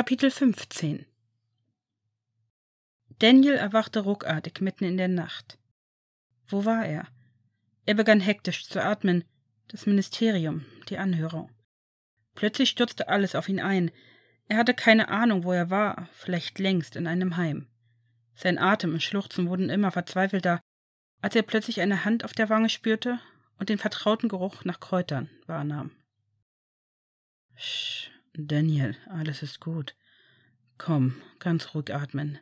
Kapitel 15 Daniel erwachte ruckartig mitten in der Nacht. Wo war er? Er begann hektisch zu atmen. Das Ministerium, die Anhörung. Plötzlich stürzte alles auf ihn ein. Er hatte keine Ahnung, wo er war, vielleicht längst in einem Heim. Sein Atem und Schluchzen wurden immer verzweifelter, als er plötzlich eine Hand auf der Wange spürte und den vertrauten Geruch nach Kräutern wahrnahm. Sch, Daniel, alles ist gut. Komm, ganz ruhig atmen.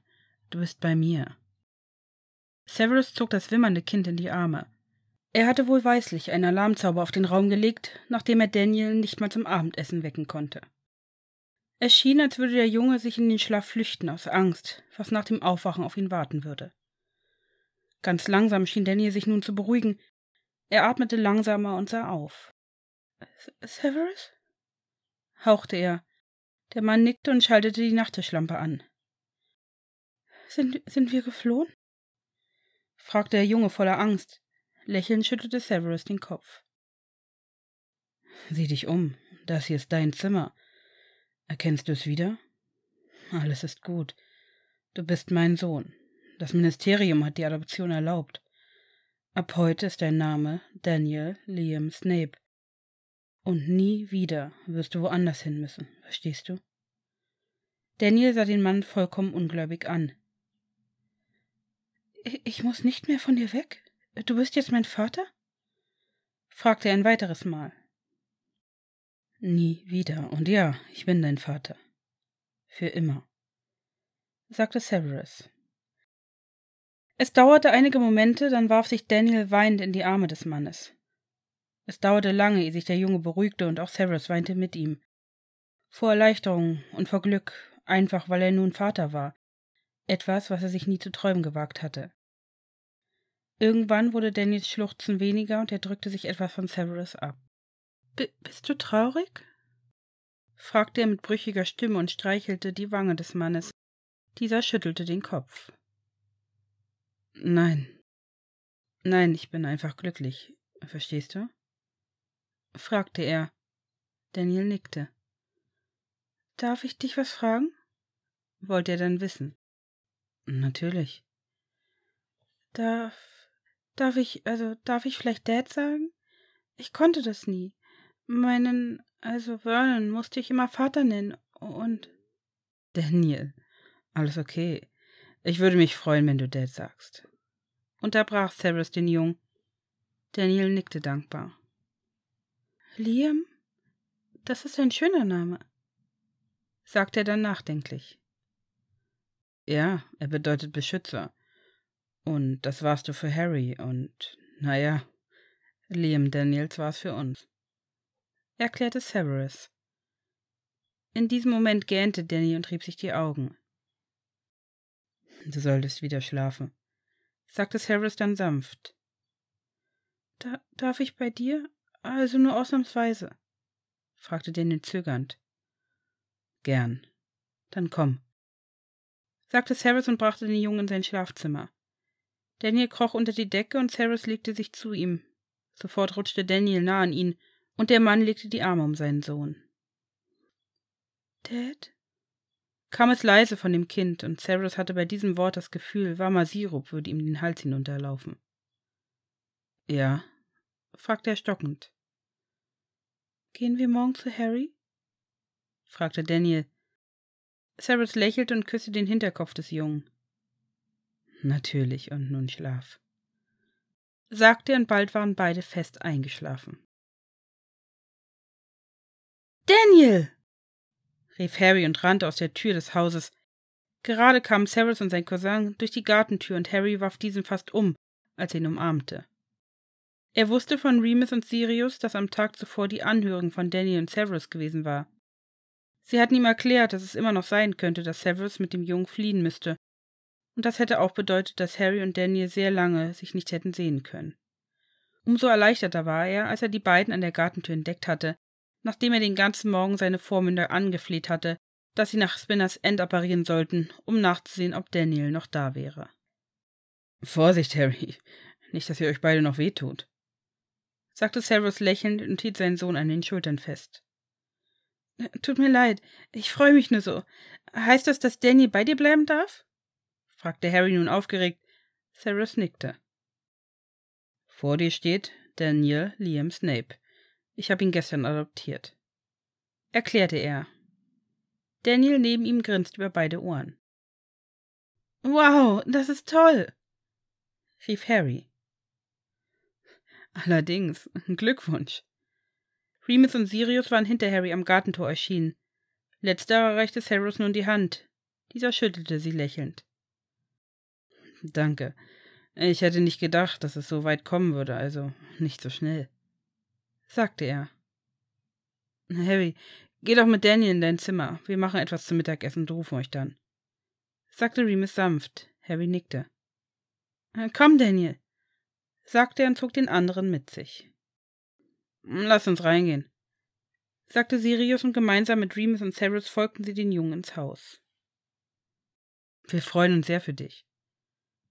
Du bist bei mir. Severus zog das wimmernde Kind in die Arme. Er hatte wohl weislich einen Alarmzauber auf den Raum gelegt, nachdem er Daniel nicht mal zum Abendessen wecken konnte. Es schien, als würde der Junge sich in den Schlaf flüchten aus Angst, was nach dem Aufwachen auf ihn warten würde. Ganz langsam schien Daniel sich nun zu beruhigen. Er atmete langsamer und sah auf. Severus? hauchte er. Der Mann nickte und schaltete die Nachttischlampe an. Sind, sind wir geflohen? fragte der Junge voller Angst. Lächelnd schüttelte Severus den Kopf. Sieh dich um, das hier ist dein Zimmer. Erkennst du es wieder? Alles ist gut. Du bist mein Sohn. Das Ministerium hat die Adoption erlaubt. Ab heute ist dein Name Daniel Liam Snape. Und nie wieder wirst du woanders hin müssen, verstehst du? Daniel sah den Mann vollkommen ungläubig an. Ich muss nicht mehr von dir weg? Du bist jetzt mein Vater? fragte er ein weiteres Mal. Nie wieder, und ja, ich bin dein Vater. Für immer, sagte Severus. Es dauerte einige Momente, dann warf sich Daniel weinend in die Arme des Mannes. Es dauerte lange, ehe sich der Junge beruhigte, und auch Severus weinte mit ihm. Vor Erleichterung und vor Glück, einfach weil er nun Vater war. Etwas, was er sich nie zu träumen gewagt hatte. Irgendwann wurde Daniels Schluchzen weniger und er drückte sich etwas von Severus ab. B bist du traurig? fragte er mit brüchiger Stimme und streichelte die Wange des Mannes. Dieser schüttelte den Kopf. Nein. Nein, ich bin einfach glücklich. Verstehst du? fragte er. Daniel nickte. Darf ich dich was fragen? wollte er dann wissen. Natürlich. Darf. Darf ich, also darf ich vielleicht Dad sagen? Ich konnte das nie. Meinen, also Vernon musste ich immer Vater nennen und. Daniel, alles okay. Ich würde mich freuen, wenn du Dad sagst. Unterbrach Cyrus den Jungen. Daniel nickte dankbar. Liam? Das ist ein schöner Name, sagt er dann nachdenklich. Ja, er bedeutet Beschützer. Und das warst du für Harry und, naja, Liam Daniels war es für uns, erklärte Severus. In diesem Moment gähnte Danny und rieb sich die Augen. Du solltest wieder schlafen, sagte Severus dann sanft. Da darf ich bei dir also nur ausnahmsweise? fragte Daniel zögernd. Gern. Dann komm, sagte Cyrus und brachte den Jungen in sein Schlafzimmer. Daniel kroch unter die Decke und Cyrus legte sich zu ihm. Sofort rutschte Daniel nah an ihn und der Mann legte die Arme um seinen Sohn. Dad? kam es leise von dem Kind und Cyrus hatte bei diesem Wort das Gefühl, warmer Sirup würde ihm den Hals hinunterlaufen. Ja? fragte er stockend. Gehen wir morgen zu Harry? fragte Daniel. Cyrus lächelte und küsste den Hinterkopf des Jungen. Natürlich, und nun schlaf, sagte er, und bald waren beide fest eingeschlafen. Daniel! rief Harry und rannte aus der Tür des Hauses. Gerade kamen Cyrus und sein Cousin durch die Gartentür und Harry warf diesen fast um, als er ihn umarmte. Er wusste von Remus und Sirius, dass am Tag zuvor die Anhörung von Danny und Severus gewesen war. Sie hatten ihm erklärt, dass es immer noch sein könnte, dass Severus mit dem Jungen fliehen müsste. Und das hätte auch bedeutet, dass Harry und Daniel sehr lange sich nicht hätten sehen können. Umso erleichterter war er, als er die beiden an der Gartentür entdeckt hatte, nachdem er den ganzen Morgen seine Vormünder angefleht hatte, dass sie nach Spinners End apparieren sollten, um nachzusehen, ob Daniel noch da wäre. Vorsicht, Harry. Nicht, dass ihr euch beide noch wehtut sagte Cyrus lächelnd und hielt seinen Sohn an den Schultern fest. Äh, tut mir leid, ich freue mich nur so. Heißt das, dass Danny bei dir bleiben darf? fragte Harry nun aufgeregt. Cyrus nickte. Vor dir steht Daniel Liam Snape. Ich habe ihn gestern adoptiert. Erklärte er. Daniel neben ihm grinst über beide Ohren. Wow, das ist toll! rief Harry. Allerdings, Glückwunsch. Remus und Sirius waren hinter Harry am Gartentor erschienen. Letzterer reichte Sirius nun die Hand. Dieser schüttelte sie lächelnd. Danke. Ich hätte nicht gedacht, dass es so weit kommen würde, also nicht so schnell, sagte er. Harry, geh doch mit Daniel in dein Zimmer. Wir machen etwas zum Mittagessen und rufen euch dann, sagte Remus sanft. Harry nickte. Äh, komm, Daniel, sagte er und zog den anderen mit sich. Hm, lass uns reingehen, sagte Sirius und gemeinsam mit Remus und Cyrus folgten sie den Jungen ins Haus. Wir freuen uns sehr für dich,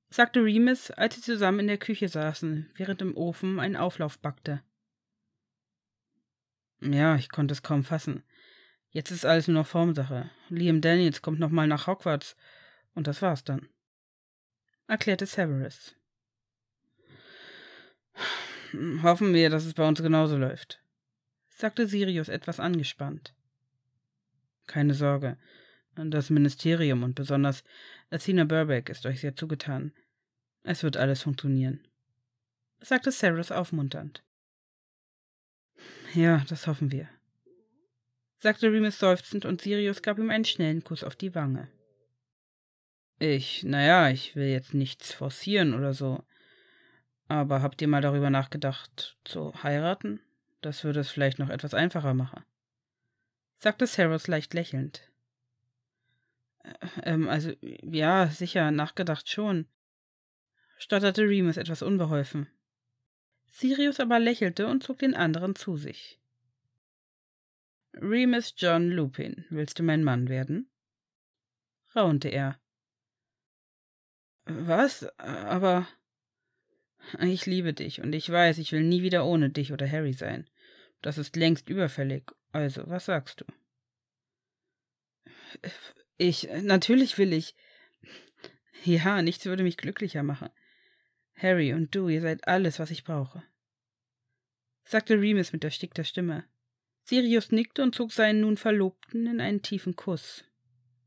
sagte Remus, als sie zusammen in der Küche saßen, während im Ofen ein Auflauf backte. Ja, ich konnte es kaum fassen. Jetzt ist alles nur noch Formsache. Liam Daniels kommt nochmal nach Hogwarts und das war's dann, erklärte Severus. Hm, hoffen wir, dass es bei uns genauso läuft, sagte Sirius etwas angespannt. Keine Sorge. Das Ministerium und besonders Athena Burbank ist euch sehr zugetan. Es wird alles funktionieren, sagte Cyrus aufmunternd. Ja, das hoffen wir, sagte Remus seufzend und Sirius gab ihm einen schnellen Kuss auf die Wange. Ich, naja, ich will jetzt nichts forcieren oder so, aber habt ihr mal darüber nachgedacht, zu heiraten? Das würde es vielleicht noch etwas einfacher machen, sagte Saros leicht lächelnd. Äh, ähm, also, ja, sicher, nachgedacht schon, stotterte Remus etwas unbeholfen. Sirius aber lächelte und zog den anderen zu sich. Remus John Lupin, willst du mein Mann werden? raunte er. Was? Äh, aber. Ich liebe dich und ich weiß, ich will nie wieder ohne dich oder Harry sein. Das ist längst überfällig. Also, was sagst du? Ich, natürlich will ich. Ja, nichts würde mich glücklicher machen. Harry und du, ihr seid alles, was ich brauche, sagte Remus mit erstickter Stimme. Sirius nickte und zog seinen nun Verlobten in einen tiefen Kuss.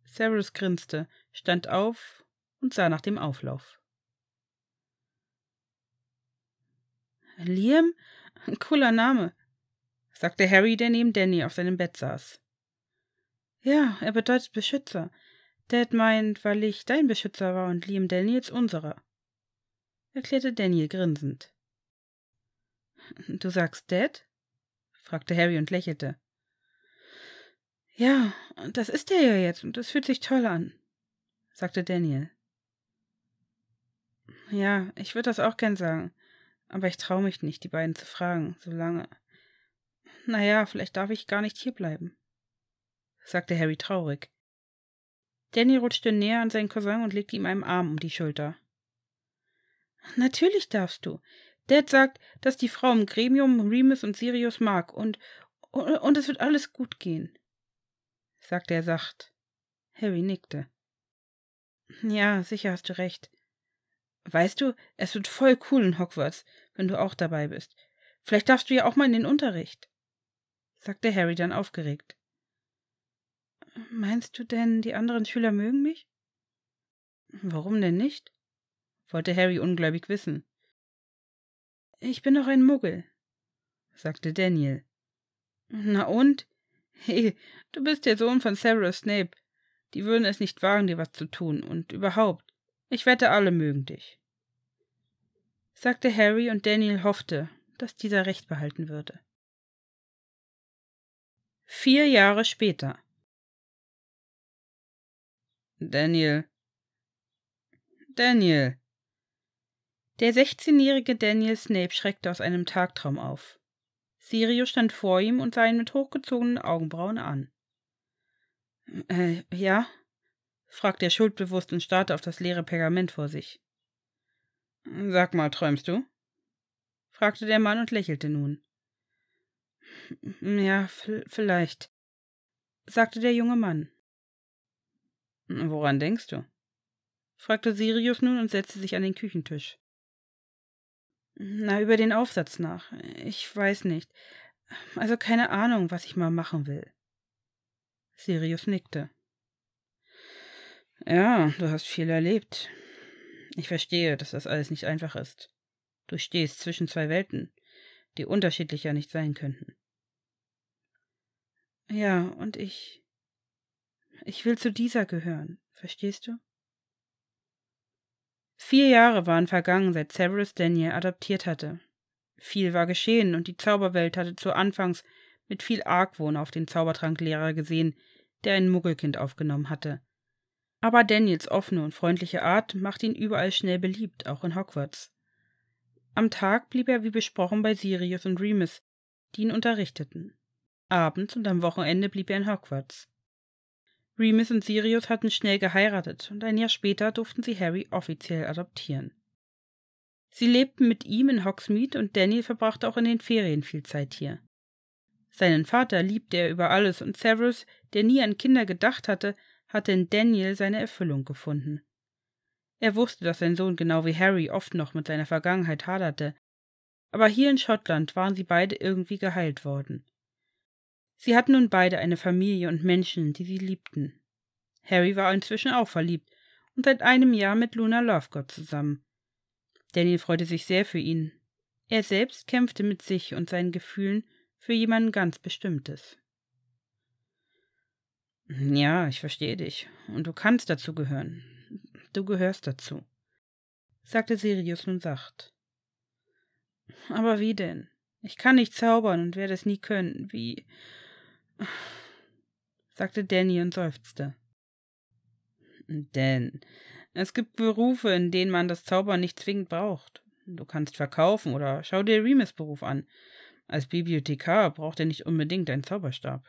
Severus grinste, stand auf und sah nach dem Auflauf. Liam? Ein cooler Name, sagte Harry, der neben Danny auf seinem Bett saß. Ja, er bedeutet Beschützer. Dad meint, weil ich dein Beschützer war und Liam Daniels unserer, erklärte Daniel grinsend. Du sagst Dad? fragte Harry und lächelte. Ja, das ist er ja jetzt und es fühlt sich toll an, sagte Daniel. Ja, ich würde das auch gern sagen. Aber ich traue mich nicht, die beiden zu fragen, solange. Naja, vielleicht darf ich gar nicht hierbleiben, sagte Harry traurig. Danny rutschte näher an seinen Cousin und legte ihm einen Arm um die Schulter. Natürlich darfst du. Dad sagt, dass die Frau im Gremium Remus und Sirius mag und, und, und es wird alles gut gehen, sagte er sacht. Harry nickte. Ja, sicher hast du recht. Weißt du, es wird voll cool in Hogwarts, wenn du auch dabei bist. Vielleicht darfst du ja auch mal in den Unterricht, sagte Harry dann aufgeregt. Meinst du denn, die anderen Schüler mögen mich? Warum denn nicht? wollte Harry ungläubig wissen. Ich bin doch ein Muggel, sagte Daniel. Na und? Hey, du bist der Sohn von Severus Snape. Die würden es nicht wagen, dir was zu tun, und überhaupt. Ich wette, alle mögen dich, sagte Harry, und Daniel hoffte, dass dieser recht behalten würde. Vier Jahre später. Daniel. Daniel. Der 16-jährige Daniel Snape schreckte aus einem Tagtraum auf. Sirius stand vor ihm und sah ihn mit hochgezogenen Augenbrauen an. Äh, ja? fragte er schuldbewusst und starrt auf das leere Pergament vor sich. Sag mal, träumst du? fragte der Mann und lächelte nun. Ja, vielleicht, sagte der junge Mann. Woran denkst du? fragte Sirius nun und setzte sich an den Küchentisch. Na, über den Aufsatz nach. Ich weiß nicht. Also keine Ahnung, was ich mal machen will. Sirius nickte. Ja, du hast viel erlebt. Ich verstehe, dass das alles nicht einfach ist. Du stehst zwischen zwei Welten, die unterschiedlicher nicht sein könnten. Ja, und ich. Ich will zu dieser gehören, verstehst du? Vier Jahre waren vergangen, seit Severus Daniel adoptiert hatte. Viel war geschehen, und die Zauberwelt hatte zu Anfangs mit viel Argwohn auf den Zaubertranklehrer gesehen, der ein Muggelkind aufgenommen hatte aber Daniels offene und freundliche Art macht ihn überall schnell beliebt, auch in Hogwarts. Am Tag blieb er wie besprochen bei Sirius und Remus, die ihn unterrichteten. Abends und am Wochenende blieb er in Hogwarts. Remus und Sirius hatten schnell geheiratet und ein Jahr später durften sie Harry offiziell adoptieren. Sie lebten mit ihm in Hogsmeade und Daniel verbrachte auch in den Ferien viel Zeit hier. Seinen Vater liebte er über alles und Severus, der nie an Kinder gedacht hatte, hatte in Daniel seine Erfüllung gefunden. Er wusste, dass sein Sohn genau wie Harry oft noch mit seiner Vergangenheit haderte, aber hier in Schottland waren sie beide irgendwie geheilt worden. Sie hatten nun beide eine Familie und Menschen, die sie liebten. Harry war inzwischen auch verliebt und seit einem Jahr mit Luna Lovegood zusammen. Daniel freute sich sehr für ihn. Er selbst kämpfte mit sich und seinen Gefühlen für jemanden ganz Bestimmtes. Hm, ja, ich verstehe dich. Und du kannst dazu gehören. Du gehörst dazu, sagte Sirius nun sacht. Aber wie denn? Ich kann nicht zaubern und werde es nie können. Wie? sagte Danny und seufzte. Denn es gibt Berufe, in denen man das Zaubern nicht zwingend braucht. Du kannst verkaufen oder schau dir Remus Beruf an. Als Bibliothekar braucht er nicht unbedingt einen Zauberstab.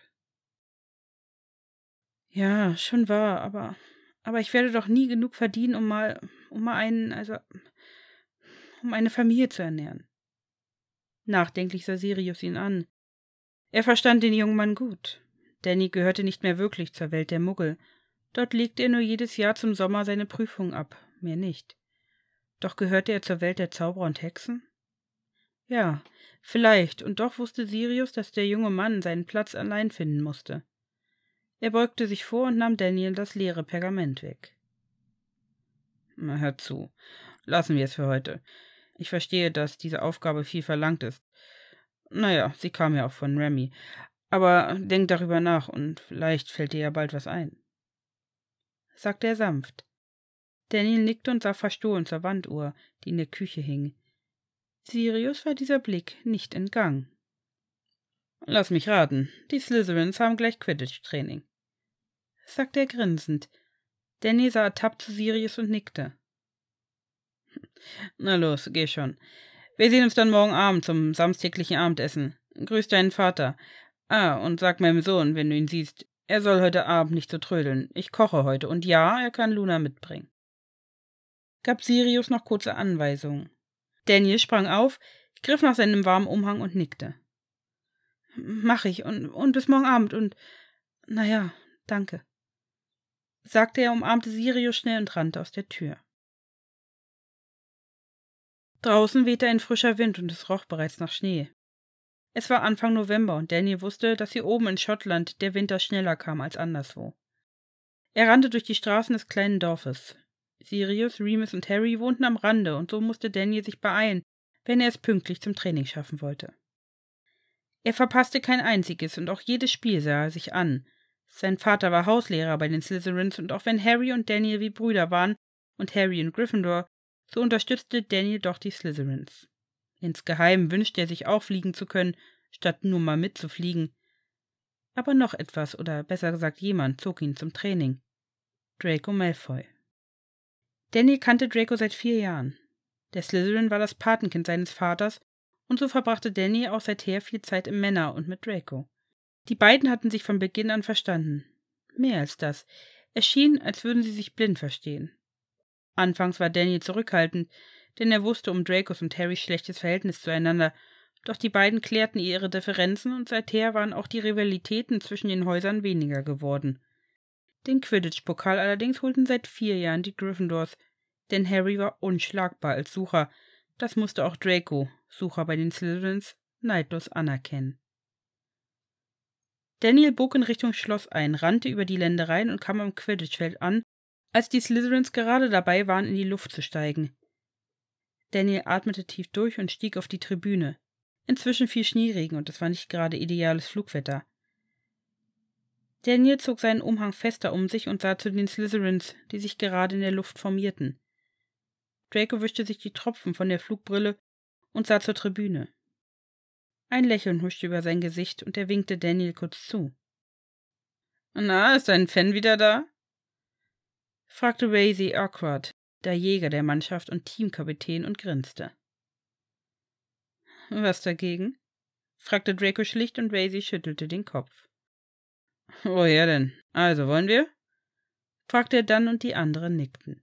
Ja, schon wahr, aber aber ich werde doch nie genug verdienen, um mal um mal einen, also um eine Familie zu ernähren. Nachdenklich sah Sirius ihn an. Er verstand den jungen Mann gut. Danny gehörte nicht mehr wirklich zur Welt der Muggel. Dort legte er nur jedes Jahr zum Sommer seine Prüfung ab, mehr nicht. Doch gehörte er zur Welt der Zauberer und Hexen? Ja, vielleicht, und doch wusste Sirius, dass der junge Mann seinen Platz allein finden musste. Er beugte sich vor und nahm Daniel das leere Pergament weg. Na, hör zu. Lassen wir es für heute. Ich verstehe, dass diese Aufgabe viel verlangt ist. Naja, sie kam ja auch von Remy. Aber denk darüber nach und vielleicht fällt dir ja bald was ein. sagte er sanft. Daniel nickte und sah verstohlen zur Wanduhr, die in der Küche hing. Sirius war dieser Blick nicht entgangen. Lass mich raten, die Slytherins haben gleich Quidditch-Training sagte er grinsend. Danny sah ertappt zu Sirius und nickte. Hm. Na los, geh schon. Wir sehen uns dann morgen Abend zum samstäglichen Abendessen. Grüß deinen Vater. Ah, und sag meinem Sohn, wenn du ihn siehst, er soll heute Abend nicht so trödeln. Ich koche heute und ja, er kann Luna mitbringen. Gab Sirius noch kurze Anweisungen. Daniel sprang auf, griff nach seinem warmen Umhang und nickte. Mach ich und, und bis morgen Abend und, naja, danke sagte er, umarmte Sirius schnell und rannte aus der Tür. Draußen wehte ein frischer Wind und es roch bereits nach Schnee. Es war Anfang November und Daniel wusste, dass hier oben in Schottland der Winter schneller kam als anderswo. Er rannte durch die Straßen des kleinen Dorfes. Sirius, Remus und Harry wohnten am Rande und so musste Daniel sich beeilen, wenn er es pünktlich zum Training schaffen wollte. Er verpasste kein einziges und auch jedes Spiel sah er sich an, sein Vater war Hauslehrer bei den Slytherins und auch wenn Harry und Daniel wie Brüder waren und Harry in Gryffindor, so unterstützte Daniel doch die Slytherins. Insgeheim wünschte er sich auch fliegen zu können, statt nur mal mitzufliegen. Aber noch etwas oder besser gesagt jemand zog ihn zum Training. Draco Malfoy. Daniel kannte Draco seit vier Jahren. Der Slytherin war das Patenkind seines Vaters und so verbrachte Danny auch seither viel Zeit im Männer und mit Draco. Die beiden hatten sich von Beginn an verstanden. Mehr als das. Es schien, als würden sie sich blind verstehen. Anfangs war Daniel zurückhaltend, denn er wusste um Dracos und Harrys schlechtes Verhältnis zueinander, doch die beiden klärten ihre Differenzen und seither waren auch die Rivalitäten zwischen den Häusern weniger geworden. Den Quidditch-Pokal allerdings holten seit vier Jahren die Gryffindors, denn Harry war unschlagbar als Sucher. Das musste auch Draco, Sucher bei den Slytherins, neidlos anerkennen. Daniel bog in Richtung Schloss ein, rannte über die Ländereien und kam am Quidditchfeld an, als die Slytherins gerade dabei waren, in die Luft zu steigen. Daniel atmete tief durch und stieg auf die Tribüne. Inzwischen fiel Schneeregen und es war nicht gerade ideales Flugwetter. Daniel zog seinen Umhang fester um sich und sah zu den Slytherins, die sich gerade in der Luft formierten. Draco wischte sich die Tropfen von der Flugbrille und sah zur Tribüne. Ein Lächeln huschte über sein Gesicht und er winkte Daniel kurz zu. Na, ist dein Fan wieder da? fragte Raisy Awkward, der Jäger der Mannschaft und Teamkapitän, und grinste. Was dagegen? fragte Draco schlicht und Raisy schüttelte den Kopf. Woher denn? Also wollen wir? fragte er dann und die anderen nickten.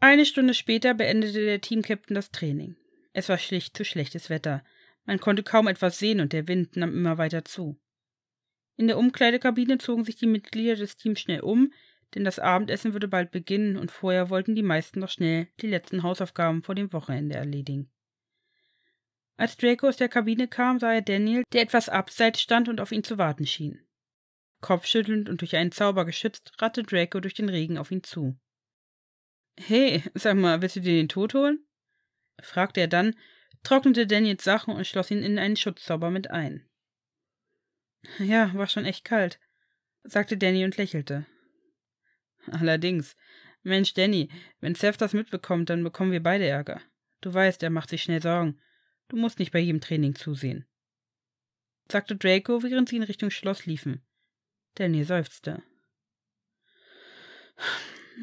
Eine Stunde später beendete der Teamkapitän das Training. Es war schlicht zu schlechtes Wetter. Man konnte kaum etwas sehen und der Wind nahm immer weiter zu. In der Umkleidekabine zogen sich die Mitglieder des Teams schnell um, denn das Abendessen würde bald beginnen und vorher wollten die meisten noch schnell die letzten Hausaufgaben vor dem Wochenende erledigen. Als Draco aus der Kabine kam, sah er Daniel, der etwas abseits stand und auf ihn zu warten schien. Kopfschüttelnd und durch einen Zauber geschützt, rannte Draco durch den Regen auf ihn zu. Hey, sag mal, willst du dir den Tod holen? fragte er dann, trocknete Daniels Sachen und schloss ihn in einen Schutzzauber mit ein. Ja, war schon echt kalt, sagte Danny und lächelte. Allerdings. Mensch, Danny, wenn Seth das mitbekommt, dann bekommen wir beide Ärger. Du weißt, er macht sich schnell Sorgen. Du musst nicht bei jedem Training zusehen. sagte Draco, während sie in Richtung Schloss liefen. Danny seufzte.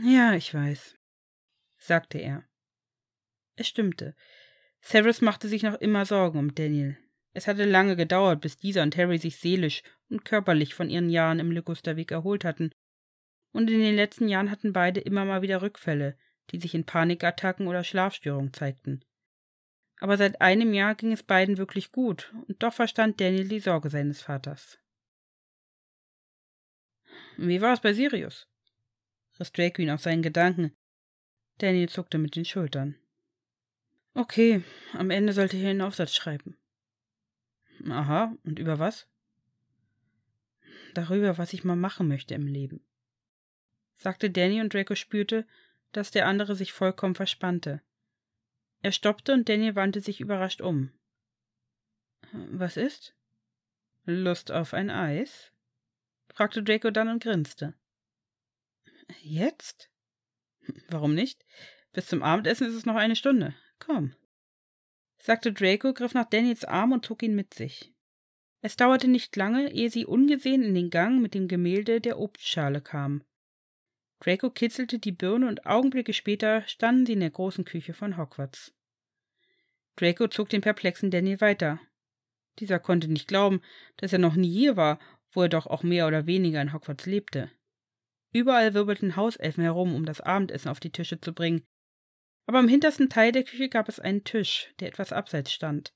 Ja, ich weiß, sagte er. Es stimmte. Severus machte sich noch immer Sorgen um Daniel. Es hatte lange gedauert, bis dieser und Harry sich seelisch und körperlich von ihren Jahren im Ligusterweg erholt hatten. Und in den letzten Jahren hatten beide immer mal wieder Rückfälle, die sich in Panikattacken oder Schlafstörungen zeigten. Aber seit einem Jahr ging es beiden wirklich gut, und doch verstand Daniel die Sorge seines Vaters. Wie war es bei Sirius? riss Draco ihn auf seinen Gedanken. Daniel zuckte mit den Schultern. Okay, am Ende sollte ich einen Aufsatz schreiben. Aha, und über was? Darüber, was ich mal machen möchte im Leben. Sagte Danny und Draco spürte, dass der andere sich vollkommen verspannte. Er stoppte und Danny wandte sich überrascht um. Was ist? Lust auf ein Eis? fragte Draco dann und grinste. Jetzt? Warum nicht? Bis zum Abendessen ist es noch eine Stunde. Komm, sagte Draco, griff nach Daniels Arm und zog ihn mit sich. Es dauerte nicht lange, ehe sie ungesehen in den Gang mit dem Gemälde der Obstschale kamen. Draco kitzelte die Birne und Augenblicke später standen sie in der großen Küche von Hogwarts. Draco zog den perplexen Daniel weiter. Dieser konnte nicht glauben, dass er noch nie hier war, wo er doch auch mehr oder weniger in Hogwarts lebte. Überall wirbelten Hauselfen herum, um das Abendessen auf die Tische zu bringen, aber im hintersten Teil der Küche gab es einen Tisch, der etwas abseits stand.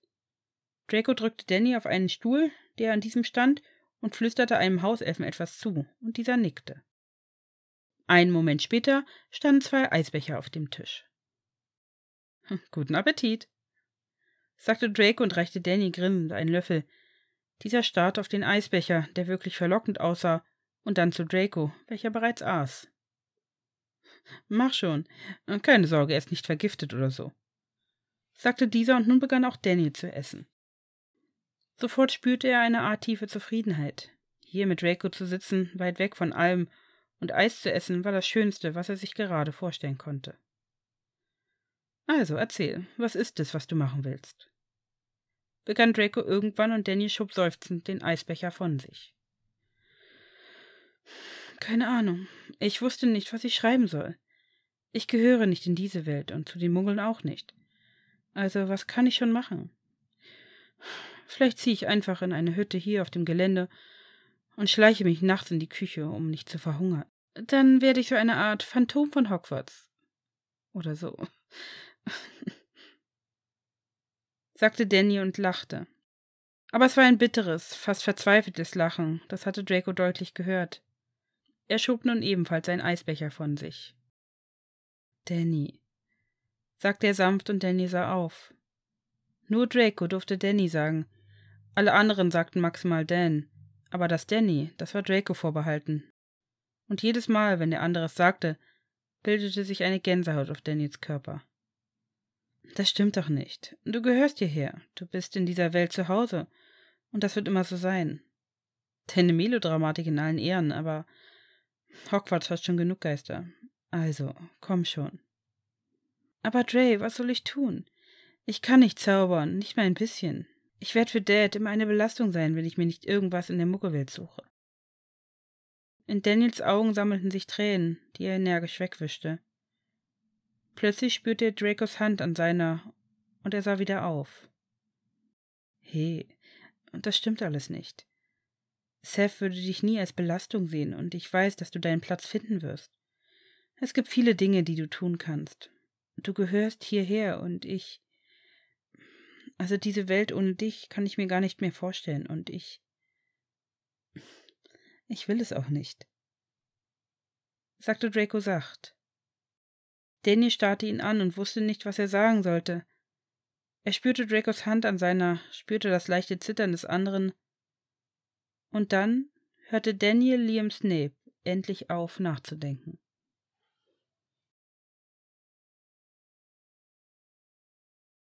Draco drückte Danny auf einen Stuhl, der an diesem stand, und flüsterte einem Hauselfen etwas zu, und dieser nickte. Einen Moment später standen zwei Eisbecher auf dem Tisch. Hm, guten Appetit, sagte Draco und reichte Danny grinsend einen Löffel. Dieser starrte auf den Eisbecher, der wirklich verlockend aussah, und dann zu Draco, welcher bereits aß. Mach schon. Und äh, keine Sorge, er ist nicht vergiftet oder so. Sagte dieser und nun begann auch Daniel zu essen. Sofort spürte er eine Art tiefe Zufriedenheit. Hier mit Draco zu sitzen, weit weg von allem, und Eis zu essen war das Schönste, was er sich gerade vorstellen konnte. Also, erzähl, was ist es, was du machen willst? begann Draco irgendwann und Danny schob seufzend den Eisbecher von sich. Keine Ahnung. Ich wusste nicht, was ich schreiben soll. Ich gehöre nicht in diese Welt und zu den Mungeln auch nicht. Also was kann ich schon machen? Vielleicht ziehe ich einfach in eine Hütte hier auf dem Gelände und schleiche mich nachts in die Küche, um nicht zu verhungern. Dann werde ich so eine Art Phantom von Hogwarts. Oder so. sagte Danny und lachte. Aber es war ein bitteres, fast verzweifeltes Lachen, das hatte Draco deutlich gehört. Er schob nun ebenfalls einen Eisbecher von sich. Danny, sagte er sanft und Danny sah auf. Nur Draco durfte Danny sagen. Alle anderen sagten maximal Dan, aber das Danny, das war Draco vorbehalten. Und jedes Mal, wenn der andere es sagte, bildete sich eine Gänsehaut auf Dannys Körper. Das stimmt doch nicht. Du gehörst hierher. Du bist in dieser Welt zu Hause. Und das wird immer so sein. Deine Melodramatik in allen Ehren, aber Hogwarts hat schon genug Geister. Also, komm schon. Aber Dre, was soll ich tun? Ich kann nicht zaubern, nicht mal ein bisschen. Ich werde für Dad immer eine Belastung sein, wenn ich mir nicht irgendwas in der Muggewelt suche. In Daniels Augen sammelten sich Tränen, die er energisch wegwischte. Plötzlich spürte er Dracos Hand an seiner und er sah wieder auf. He, und das stimmt alles nicht. Seth würde dich nie als Belastung sehen und ich weiß, dass du deinen Platz finden wirst. Es gibt viele Dinge, die du tun kannst. Du gehörst hierher und ich. Also diese Welt ohne dich kann ich mir gar nicht mehr vorstellen und ich. Ich will es auch nicht. sagte Draco sacht. Daniel starrte ihn an und wusste nicht, was er sagen sollte. Er spürte Dracos Hand an seiner, spürte das leichte Zittern des anderen und dann hörte Daniel Liam Snape endlich auf nachzudenken.